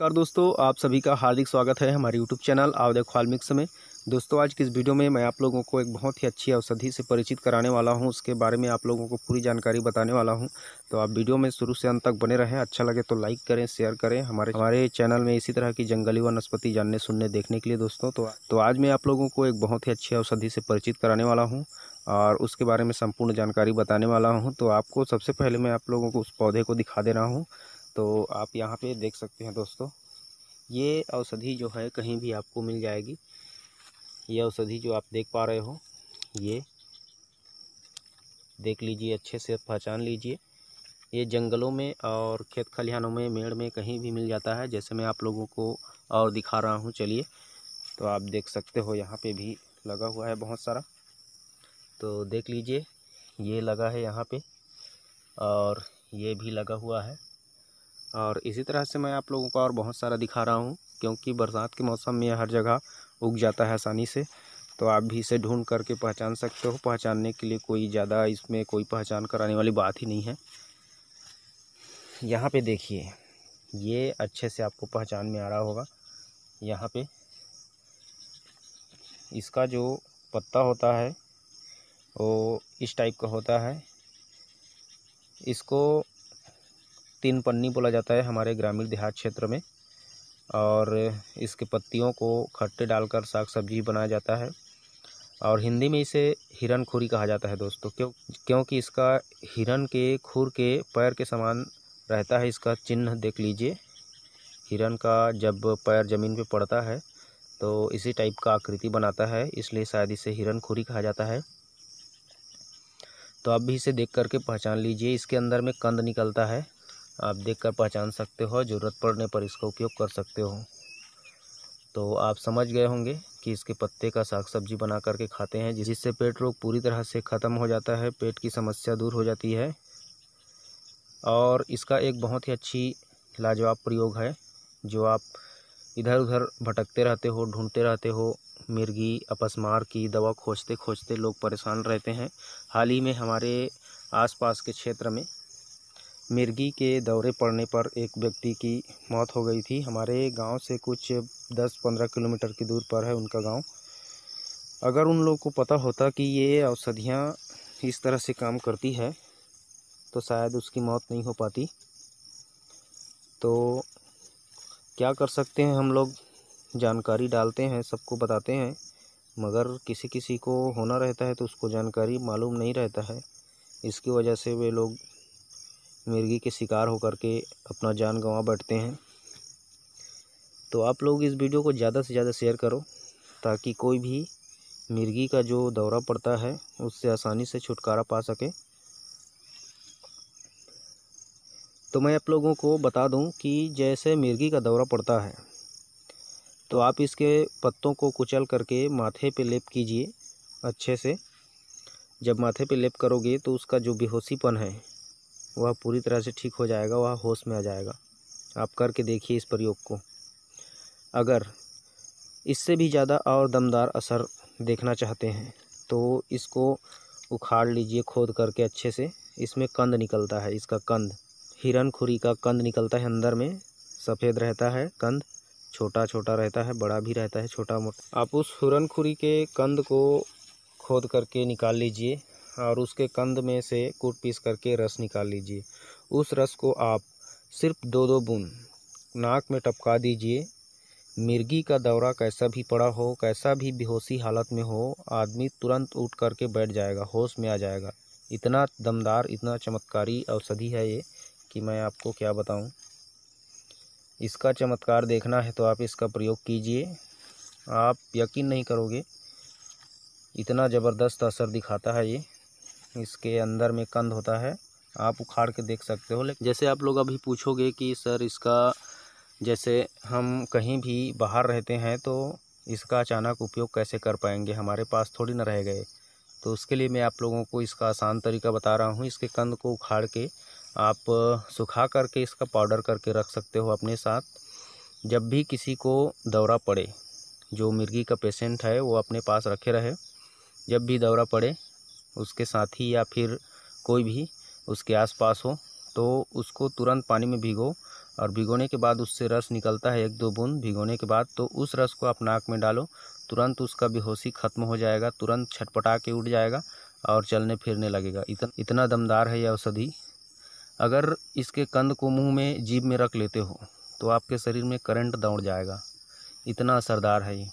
नमस्कार दोस्तों आप सभी का हार्दिक स्वागत है हमारे यूट्यूब चैनल आवदे मिक्स में दोस्तों आज की इस वीडियो में मैं आप लोगों को एक बहुत ही अच्छी औषधि से परिचित कराने वाला हूं उसके बारे में आप लोगों को पूरी जानकारी बताने वाला हूं तो आप वीडियो में शुरू से अंत तक बने रहें अच्छा लगे तो लाइक करें शेयर करें हमारे हमारे चैनल में इसी तरह की जंगली वनस्पति जानने सुनने देखने के लिए दोस्तों तो, तो आज मैं आप लोगों को एक बहुत ही अच्छी औषधि से परिचित कराने वाला हूँ और उसके बारे में संपूर्ण जानकारी बताने वाला हूँ तो आपको सबसे पहले मैं आप लोगों को उस पौधे को दिखा दे रहा हूँ तो आप यहाँ पे देख सकते हैं दोस्तों ये औषधि जो है कहीं भी आपको मिल जाएगी ये औषधि जो आप देख पा रहे हो ये देख लीजिए अच्छे से पहचान लीजिए ये जंगलों में और खेत खलिहानों में मेड़ में कहीं भी मिल जाता है जैसे मैं आप लोगों को और दिखा रहा हूँ चलिए तो आप देख सकते हो यहाँ पे भी लगा हुआ है बहुत सारा तो देख लीजिए ये लगा है यहाँ पे और ये भी लगा हुआ है और इसी तरह से मैं आप लोगों को और बहुत सारा दिखा रहा हूँ क्योंकि बरसात के मौसम में हर जगह उग जाता है आसानी से तो आप भी इसे ढूंढ करके पहचान सकते हो पहचानने के लिए कोई ज़्यादा इसमें कोई पहचान कराने वाली बात ही नहीं है यहाँ पे देखिए ये अच्छे से आपको पहचान में आ रहा होगा यहाँ पे इसका जो पत्ता होता है वो इस टाइप का होता है इसको तीन पन्नी बोला जाता है हमारे ग्रामीण देहात क्षेत्र में और इसके पत्तियों को खट्टे डालकर साग सब्जी बनाया जाता है और हिंदी में इसे हिरन खुरी कहा जाता है दोस्तों क्यों क्योंकि इसका हिरन के खुर के पैर के समान रहता है इसका चिन्ह देख लीजिए हिरन का जब पैर ज़मीन पे पड़ता है तो इसी टाइप का आकृति बनाता है इसलिए शायद इसे हिरन खुरी कहा जाता है तो आप भी इसे देख करके पहचान लीजिए इसके अंदर में कंद निकलता है आप देखकर पहचान सकते हो ज़रूरत पड़ने पर इसका उपयोग कर सकते हो तो आप समझ गए होंगे कि इसके पत्ते का साग सब्जी बना करके खाते हैं जिससे पेट रोग पूरी तरह से ख़त्म हो जाता है पेट की समस्या दूर हो जाती है और इसका एक बहुत ही अच्छी लाजवाब प्रयोग है जो आप इधर उधर भटकते रहते हो ढूंढते रहते हो मिर्गी अपस्मार की दवा खोजते खोजते लोग परेशान रहते हैं हाल ही में हमारे आसपास के क्षेत्र में मिर्गी के दौरे पड़ने पर एक व्यक्ति की मौत हो गई थी हमारे गांव से कुछ दस पंद्रह किलोमीटर की दूर पर है उनका गांव अगर उन लोगों को पता होता कि ये औषधियाँ इस तरह से काम करती है तो शायद उसकी मौत नहीं हो पाती तो क्या कर सकते हैं हम लोग जानकारी डालते हैं सबको बताते हैं मगर किसी किसी को होना रहता है तो उसको जानकारी मालूम नहीं रहता है इसकी वजह से वे लोग मिर्गी के शिकार होकर के अपना जान गंवा बैठते हैं तो आप लोग इस वीडियो को ज़्यादा से ज़्यादा शेयर करो ताकि कोई भी मिर्गी का जो दौरा पड़ता है उससे आसानी से छुटकारा पा सके तो मैं आप लोगों को बता दूं कि जैसे मिर्गी का दौरा पड़ता है तो आप इसके पत्तों को कुचल करके माथे पे लेप कीजिए अच्छे से जब माथे पे लेप करोगे तो उसका जो बेहोशीपन है वह पूरी तरह से ठीक हो जाएगा वह होश में आ जाएगा आप करके देखिए इस प्रयोग को अगर इससे भी ज़्यादा और दमदार असर देखना चाहते हैं तो इसको उखाड़ लीजिए खोद करके अच्छे से इसमें कंद निकलता है इसका कंद हिरन खुरी का कंद निकलता है अंदर में सफ़ेद रहता है कंद छोटा छोटा रहता है बड़ा भी रहता है छोटा मोटा आप उस हिरन खुरी के कंद को खोद करके निकाल लीजिए और उसके कंध में से कूट पीस करके रस निकाल लीजिए उस रस को आप सिर्फ दो दो बूंद नाक में टपका दीजिए मिर्गी का दौरा कैसा भी पड़ा हो कैसा भी बेहोशी हालत में हो आदमी तुरंत उठ करके बैठ जाएगा होश में आ जाएगा इतना दमदार इतना चमत्कारी औषधि है ये कि मैं आपको क्या बताऊं इसका चमत्कार देखना है तो आप इसका प्रयोग कीजिए आप यकीन नहीं करोगे इतना ज़बरदस्त असर दिखाता है ये इसके अंदर में कंद होता है आप उखाड़ के देख सकते हो लेकिन जैसे आप लोग अभी पूछोगे कि सर इसका जैसे हम कहीं भी बाहर रहते हैं तो इसका अचानक उपयोग कैसे कर पाएंगे हमारे पास थोड़ी ना रह गए तो उसके लिए मैं आप लोगों को इसका आसान तरीका बता रहा हूँ इसके कंद को उखाड़ के आप सुखा करके इसका पाउडर करके रख सकते हो अपने साथ जब भी किसी को दौरा पड़े जो मिर्गी का पेशेंट है वो अपने पास रखे रहे जब भी दौरा पड़े उसके साथी या फिर कोई भी उसके आसपास हो तो उसको तुरंत पानी में भिगो और भिगोने के बाद उससे रस निकलता है एक दो बूंद भिगोने के बाद तो उस रस को आप नाक में डालो तुरंत उसका बेहोशी ख़त्म हो जाएगा तुरंत छटपटा के उठ जाएगा और चलने फिरने लगेगा इतना इतना दमदार है यह औषधि अगर इसके कंद को मुंह में जीभ में रख लेते हो तो आपके शरीर में करंट दौड़ जाएगा इतना असरदार है ये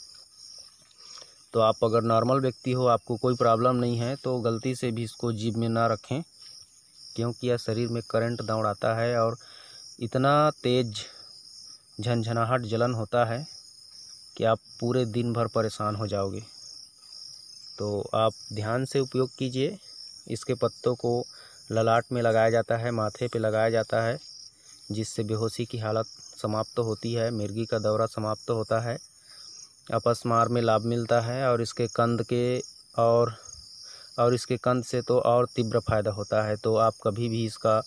तो आप अगर नॉर्मल व्यक्ति हो आपको कोई प्रॉब्लम नहीं है तो गलती से भी इसको जीभ में ना रखें क्योंकि यह शरीर में करंट दौड़ाता है और इतना तेज झनझनाहट जलन होता है कि आप पूरे दिन भर परेशान हो जाओगे तो आप ध्यान से उपयोग कीजिए इसके पत्तों को ललाट में लगाया जाता है माथे पे लगाया जाता है जिससे बेहोशी की हालत समाप्त तो होती है मिर्गी का दौरा समाप्त तो होता है अपस्मार में लाभ मिलता है और इसके कंद के और और इसके कंद से तो और तीव्र फायदा होता है तो आप कभी भी इसका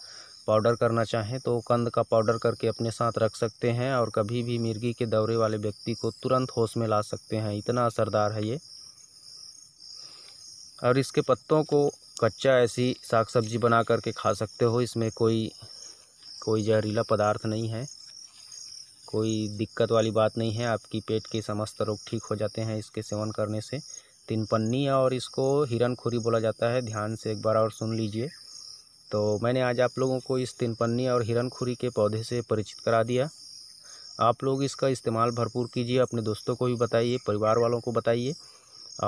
पाउडर करना चाहें तो कंद का पाउडर करके अपने साथ रख सकते हैं और कभी भी मिर्गी के दौरे वाले व्यक्ति को तुरंत होश में ला सकते हैं इतना असरदार है ये और इसके पत्तों को कच्चा ऐसी साग सब्जी बना करके खा सकते हो इसमें कोई कोई जहरीला पदार्थ नहीं है कोई दिक्कत वाली बात नहीं है आपकी पेट के समस्त रोग ठीक हो जाते हैं इसके सेवन करने से तीन पन्नी और इसको हिरन खुरी बोला जाता है ध्यान से एक बार और सुन लीजिए तो मैंने आज आप लोगों को इस तीन पन्नी और हिरन खुरी के पौधे से परिचित करा दिया आप लोग इसका इस्तेमाल भरपूर कीजिए अपने दोस्तों को भी बताइए परिवार वालों को बताइए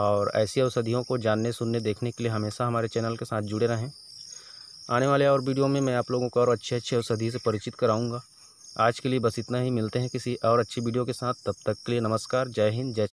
और ऐसी औषधियों को जानने सुनने देखने के लिए हमेशा हमारे चैनल के साथ जुड़े रहें आने वाले और वीडियो में मैं आप लोगों को और अच्छे अच्छे औषधि से परिचित कराऊँगा आज के लिए बस इतना ही मिलते हैं किसी और अच्छी वीडियो के साथ तब तक के लिए नमस्कार जय हिंद जय